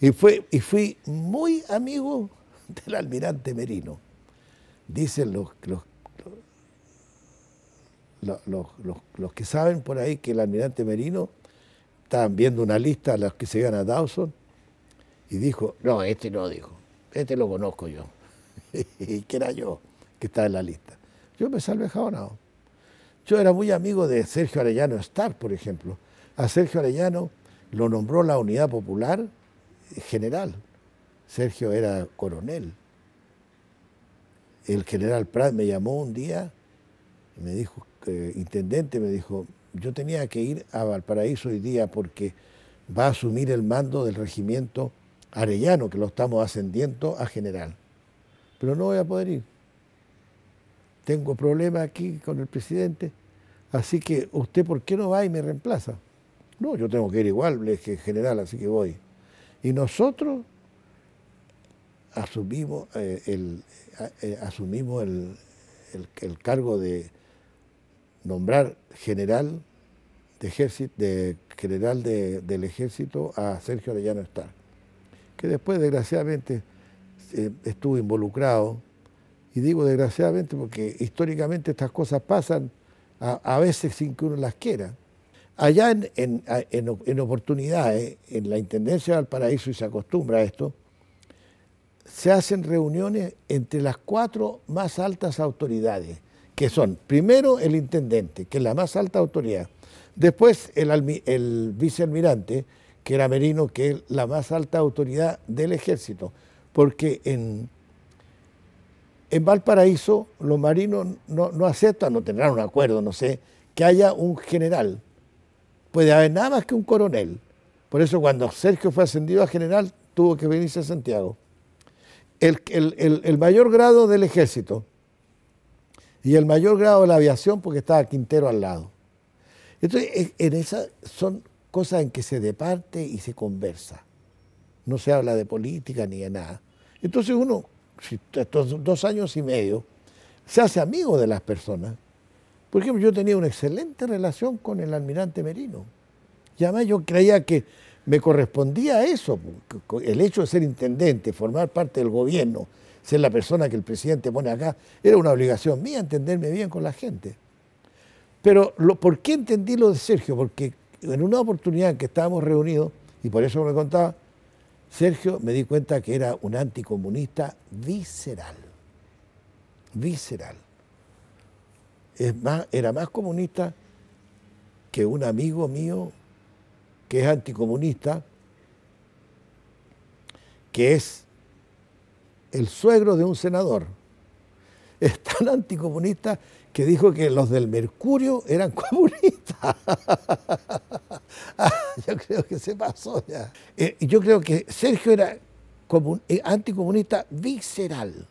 Y, fue, y fui muy amigo del almirante Merino. Dicen los, los, que saben por ahí que el almirante Merino estaba viendo una lista a los que se iban a Dawson y dijo, no, este no dijo, este lo conozco yo. y que era yo que estaba en la lista. Yo me salvé jabonado. Yo era muy amigo de Sergio Arellano Star, por ejemplo. A Sergio Arellano lo nombró la Unidad Popular general. Sergio era coronel. El general Prat me llamó un día y me dijo, intendente, me dijo, yo tenía que ir a Valparaíso hoy día porque va a asumir el mando del regimiento Arellano, que lo estamos ascendiendo a general. Pero no voy a poder ir. Tengo problemas aquí con el presidente, así que usted, ¿por qué no va y me reemplaza? No, yo tengo que ir igual, le dije general, así que voy. Y nosotros asumimos, eh, el, eh, eh, asumimos el, cargo de nombrar general de ejército, de, general del ejército a Sergio Arellano Estar, que después desgraciadamente estuvo involucrado, y digo desgraciadamente porque históricamente estas cosas pasan a veces sin que uno las quiera. Allá en, oportunidades, en la Intendencia de Valparaíso, y se acostumbra a esto, se hacen reuniones entre las cuatro más altas autoridades, que son primero el intendente, que es la más alta autoridad, después el, vicealmirante, que era Merino, que es la más alta autoridad del ejército, porque en, en Valparaíso los marinos no, no aceptan, no tendrán un acuerdo, no sé, que haya un general puede haber nada más que un coronel. Por eso cuando Sergio fue ascendido a general, tuvo que venirse a Santiago. El, el, mayor grado del ejército y el mayor grado de la aviación porque estaba Quintero al lado. Entonces, en son cosas en que se departe y se conversa. No se habla de política ni de nada. Entonces uno, estos dos años y medio, se hace amigo de las personas. Por ejemplo, yo tenía una excelente relación con el almirante Merino. Y además yo creía que me correspondía a eso, el hecho de ser intendente, formar parte del gobierno, ser la persona que el presidente pone acá, era una obligación mía entenderme bien con la gente. Pero ¿por qué entendí lo de Sergio? Porque en una oportunidad en que estábamos reunidos, y por eso me contaba, Sergio me di cuenta que era un anticomunista visceral, visceral era más comunista que un amigo mío que es anticomunista, que es el suegro de un senador. Es tan anticomunista que dijo que los del Mercurio eran comunistas. yo creo que se pasó ya. Eh, yo creo que Sergio era eh, anticomunista visceral.